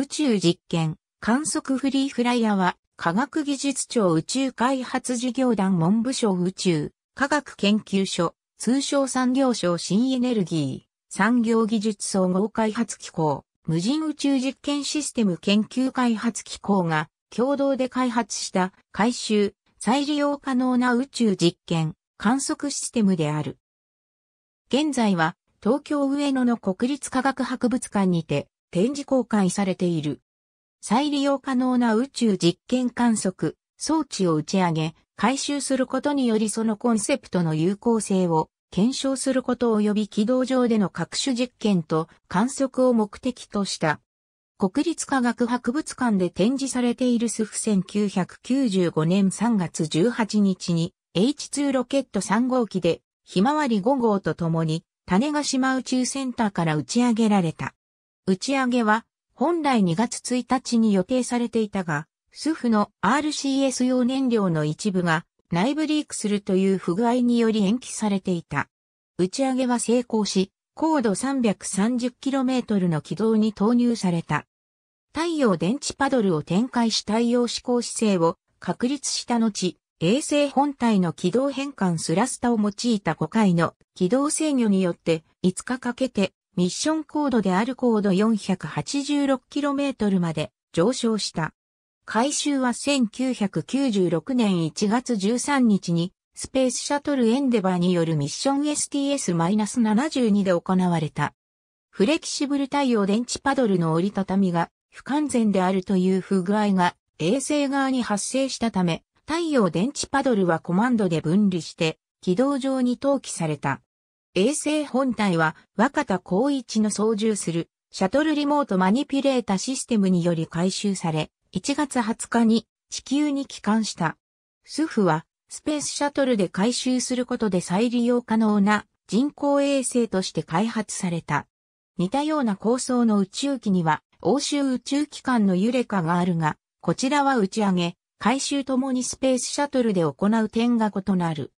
宇宙実験、観測フリーフライヤーは、科学技術庁宇宙開発事業団文部省宇宙、科学研究所、通称産業省新エネルギー、産業技術総合開発機構、無人宇宙実験システム研究開発機構が、共同で開発した回収、再利用可能な宇宙実験、観測システムである。現在は、東京上野の国立科学博物館にて、展示公開されている。再利用可能な宇宙実験観測装置を打ち上げ、回収することによりそのコンセプトの有効性を検証すること及び軌道上での各種実験と観測を目的とした。国立科学博物館で展示されているスフ1995年3月18日に H2 ロケット3号機でひまわり5号と共に種ヶ島宇宙センターから打ち上げられた。打ち上げは本来2月1日に予定されていたが、スフの RCS 用燃料の一部が内部リークするという不具合により延期されていた。打ち上げは成功し、高度 330km の軌道に投入された。太陽電池パドルを展開し太陽指向姿勢を確立した後、衛星本体の軌道変換スラスタを用いた5回の軌道制御によって5日かけてミッション高度である高度 486km まで上昇した。回収は1996年1月13日にスペースシャトルエンデバーによるミッション STS-72 で行われた。フレキシブル太陽電池パドルの折りたたみが不完全であるという不具合が衛星側に発生したため、太陽電池パドルはコマンドで分離して軌道上に投棄された。衛星本体は若田光一の操縦するシャトルリモートマニピュレータシステムにより回収され、1月20日に地球に帰還した。スフはスペースシャトルで回収することで再利用可能な人工衛星として開発された。似たような構想の宇宙機には欧州宇宙機関のユレカがあるが、こちらは打ち上げ、回収ともにスペースシャトルで行う点が異なる。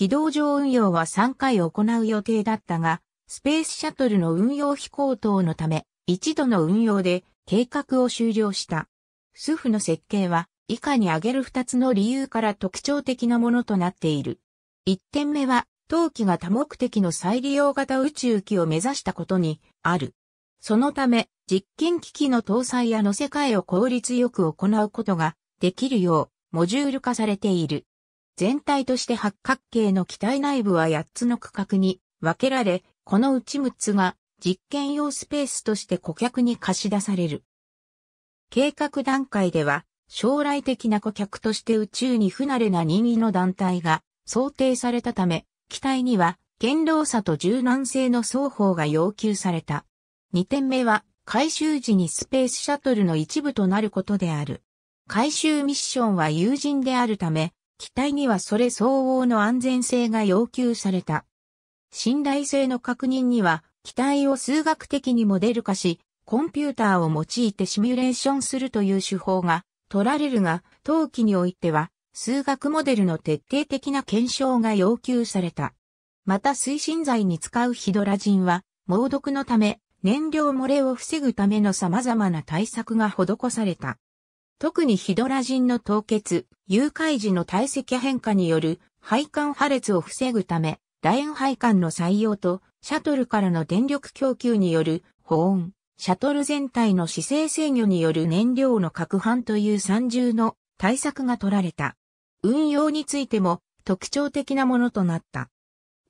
軌道上運用は3回行う予定だったが、スペースシャトルの運用飛行等のため、一度の運用で計画を終了した。スフの設計は、以下に挙げる2つの理由から特徴的なものとなっている。1点目は、陶器が多目的の再利用型宇宙機を目指したことにある。そのため、実験機器の搭載や乗せ替えを効率よく行うことができるよう、モジュール化されている。全体として八角形の機体内部は8つの区画に分けられ、このうち6つが実験用スペースとして顧客に貸し出される。計画段階では、将来的な顧客として宇宙に不慣れな任意の団体が想定されたため、機体には堅牢さと柔軟性の双方が要求された。2点目は、回収時にスペースシャトルの一部となることである。回収ミッションは友人であるため、機体にはそれ相応の安全性が要求された。信頼性の確認には、機体を数学的にモデル化し、コンピューターを用いてシミュレーションするという手法が取られるが、当期においては、数学モデルの徹底的な検証が要求された。また推進剤に使うヒドラジンは、猛毒のため、燃料漏れを防ぐための様々な対策が施された。特にヒドラジンの凍結、誘拐時の体積変化による配管破裂を防ぐため、楕円配管の採用と、シャトルからの電力供給による保温、シャトル全体の姿勢制御による燃料の拡販という三重の対策が取られた。運用についても特徴的なものとなった。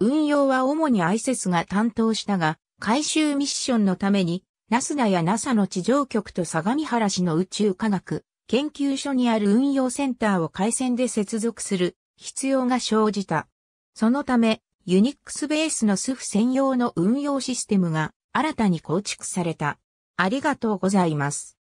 運用は主にアイセスが担当したが、回収ミッションのために、ナスダや NASA の地上局と相模原市の宇宙科学、研究所にある運用センターを回線で接続する必要が生じた。そのため、ユニックスベースのスフ専用の運用システムが新たに構築された。ありがとうございます。